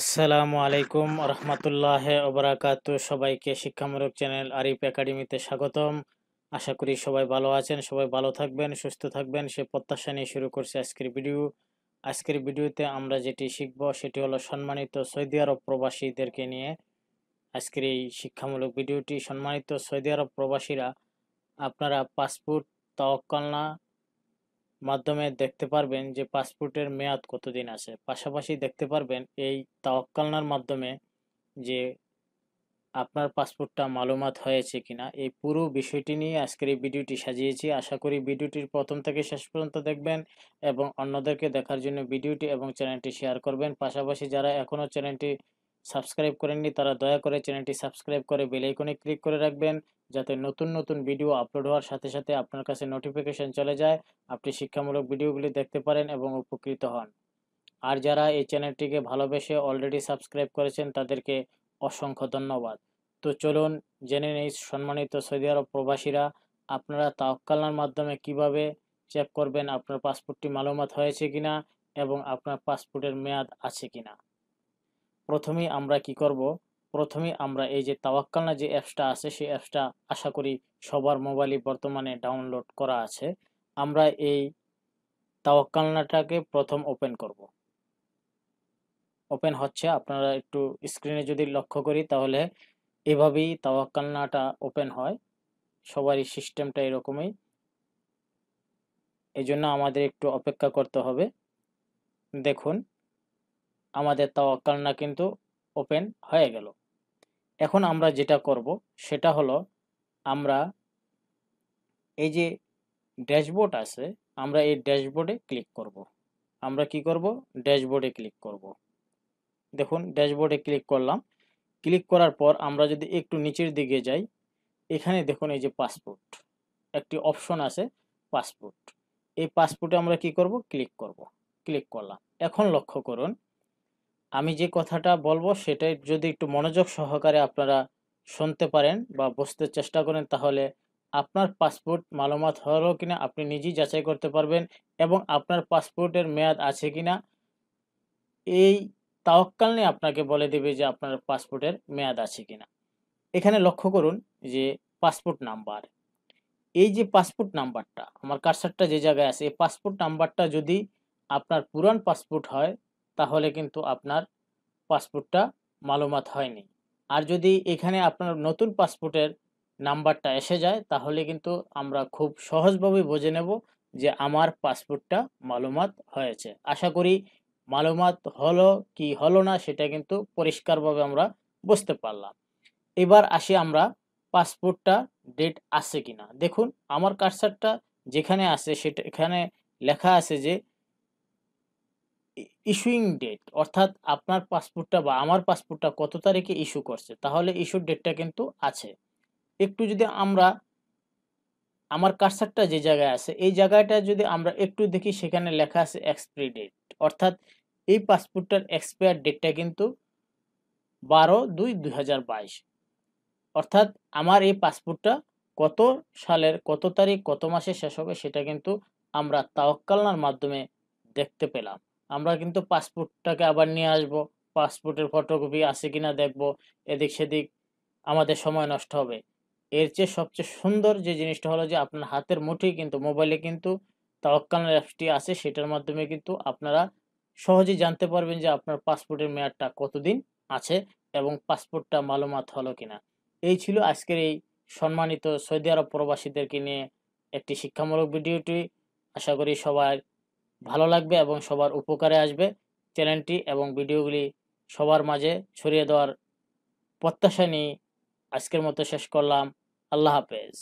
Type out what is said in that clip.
আসসালামু আলাইকুম রহমতুল্লাহ ওবরাকাত সবাইকে শিক্ষামূলক চ্যানেল আরিফ একাডেমিতে স্বাগতম আশা করি সবাই ভালো আছেন সবাই ভালো থাকবেন সুস্থ থাকবেন সে প্রত্যাশা নিয়ে শুরু করছে আজকের ভিডিও আজকের ভিডিওতে আমরা যেটি শিখব সেটি হলো সম্মানিত সৌদি আরব প্রবাসীদেরকে নিয়ে আজকের এই শিক্ষামূলক ভিডিওটি সম্মানিত সৌদি আরব প্রবাসীরা আপনারা পাসপোর্ট তওয়াক্কালনা মাধ্যমে দেখতে পারবেন যে পাসপোর্টের মেয়াদ কতদিন আছে পাশাপাশি দেখতে পারবেন এই তাওয়াক্কালনার মাধ্যমে যে আপনার পাসপোর্টটা মালুমাত হয়েছে কিনা এই পুরো বিষয়টি নিয়ে আজকের এই ভিডিওটি সাজিয়েছি আশা করি ভিডিওটির প্রথম থেকে শেষ পর্যন্ত দেখবেন এবং অন্যদেরকে দেখার জন্য ভিডিওটি এবং চ্যানেলটি শেয়ার করবেন পাশাপাশি যারা এখনও চ্যানেলটি সাবস্ক্রাইব করেননি তারা দয়া করে চ্যানেলটি সাবস্ক্রাইব করে বেল আইকনে ক্লিক করে রাখবেন যাতে নতুন নতুন ভিডিও আপলোড হওয়ার সাথে সাথে আপনার কাছে নোটিফিকেশন চলে যায় আপনি শিক্ষামূলক ভিডিওগুলি দেখতে পারেন এবং উপকৃত হন আর যারা এই চ্যানেলটিকে ভালোবেসে অলরেডি সাবস্ক্রাইব করেছেন তাদেরকে অসংখ্য ধন্যবাদ তো চলুন জেনে নেই সম্মানিত সৌদি আরব প্রবাসীরা আপনারা তাওকালনার মাধ্যমে কিভাবে চেক করবেন আপনার পাসপোর্টটি মালুমাত হয়েছে কিনা এবং আপনার পাসপোর্টের মেয়াদ আছে কিনা প্রথমে আমরা কি করব প্রথমে আমরা এই যে তাওয়াক্কালনা যে অ্যাপসটা আছে সেই অ্যাপসটা আশা করি সবার মোবাইলে বর্তমানে ডাউনলোড করা আছে আমরা এই তাওয়াক্কালনাটাকে প্রথম ওপেন করব ওপেন হচ্ছে আপনারা একটু স্ক্রিনে যদি লক্ষ্য করি তাহলে এভাবেই তাওয়াক্কালনাটা ওপেন হয় সবারই সিস্টেমটা এরকমই এজন্য আমাদের একটু অপেক্ষা করতে হবে দেখুন আমাদের তাওয়াক্কালনা কিন্তু ওপেন হয়ে গেল এখন আমরা যেটা করব সেটা হলো আমরা এই যে ড্যাশবোর্ড আছে আমরা এই ড্যাশবোর্ডে ক্লিক করব। আমরা কি করব ড্যাশবোর্ডে ক্লিক করব। দেখুন ড্যাশবোর্ডে ক্লিক করলাম ক্লিক করার পর আমরা যদি একটু নিচের দিকে যাই এখানে দেখুন এই যে পাসপোর্ট একটি অপশন আছে পাসপোর্ট এই পাসপোর্টে আমরা কি করব ক্লিক করব ক্লিক করলাম এখন লক্ষ্য করুন আমি যে কথাটা বলবো সেটাই যদি একটু মনোযোগ সহকারে আপনারা শুনতে পারেন বা বুঝতে চেষ্টা করেন তাহলে আপনার পাসপোর্ট মালুমাত হলো কিনা আপনি নিজেই যাচাই করতে পারবেন এবং আপনার পাসপোর্টের মেয়াদ আছে কিনা এই তাওয়াক্কাল নিয়ে আপনাকে বলে দেবে যে আপনার পাসপোর্টের মেয়াদ আছে কিনা এখানে লক্ষ্য করুন যে পাসপোর্ট নাম্বার এই যে পাসপোর্ট নাম্বারটা আমার কারসারটা যে জায়গায় আছে এই পাসপোর্ট নাম্বারটা যদি আপনার পুরান পাসপোর্ট হয় তাহলে কিন্তু আপনার পাসপোর্টটা মালুমাত হয়নি আর যদি এখানে আপনার নতুন পাসপোর্টের নাম্বারটা এসে যায় তাহলে কিন্তু আমরা খুব সহজভাবে বুঝে নেব যে আমার পাসপোর্টটা মালুমাত হয়েছে আশা করি মালুমাত হলো কি হলো না সেটা কিন্তু পরিষ্কারভাবে আমরা বুঝতে পারলাম এবার আসি আমরা পাসপোর্টটা ডেট আছে কিনা দেখুন আমার কার্সারটা যেখানে আছে সেটা এখানে লেখা আছে যে ইস্যুইং ডেট অর্থাৎ আপনার পাসপোর্টটা বা আমার পাসপোর্টটা কত তারিখে ইস্যু করছে তাহলে ইস্যুর ডেটটা কিন্তু আছে একটু যদি আমরা আমার কারসারটা যে জায়গায় আছে এই জায়গাটা যদি আমরা একটু দেখি সেখানে লেখা আছে এক্সপায়ার ডেট অর্থাৎ এই পাসপোর্টটার এক্সপায়ার ডেটটা কিন্তু বারো দুই দুই অর্থাৎ আমার এই পাসপোর্টটা কত সালের কত তারিখ কত মাসে শেষ হবে সেটা কিন্তু আমরা তাওয়াক্কালনার মাধ্যমে দেখতে পেলাম আমরা কিন্তু পাসপোর্টটাকে আবার নিয়ে আসব পাসপোর্টের ফটোকপি আছে কিনা দেখব এদিক সেদিক আমাদের সময় নষ্ট হবে এর চেয়ে সবচেয়ে সুন্দর যে জিনিসটা হলো যে আপনার হাতের মুঠি কিন্তু মোবাইলে কিন্তু তাওয়াক্কাল অ্যাপসটি আছে সেটার মাধ্যমে কিন্তু আপনারা সহজেই জানতে পারবেন যে আপনার পাসপোর্টের মেয়াদটা কতদিন আছে এবং পাসপোর্টটা মালুমাত হলো কিনা এই ছিল আজকের এই সম্মানিত সৌদি আরব প্রবাসীদেরকে নিয়ে একটি শিক্ষামূলক ভিডিওটি আশা করি সবার ভালো লাগবে এবং সবার উপকারে আসবে চ্যানেলটি এবং ভিডিওগুলি সবার মাঝে ছড়িয়ে দেওয়ার প্রত্যাশা নিয়ে আজকের মতো শেষ করলাম আল্লাহ হাফেজ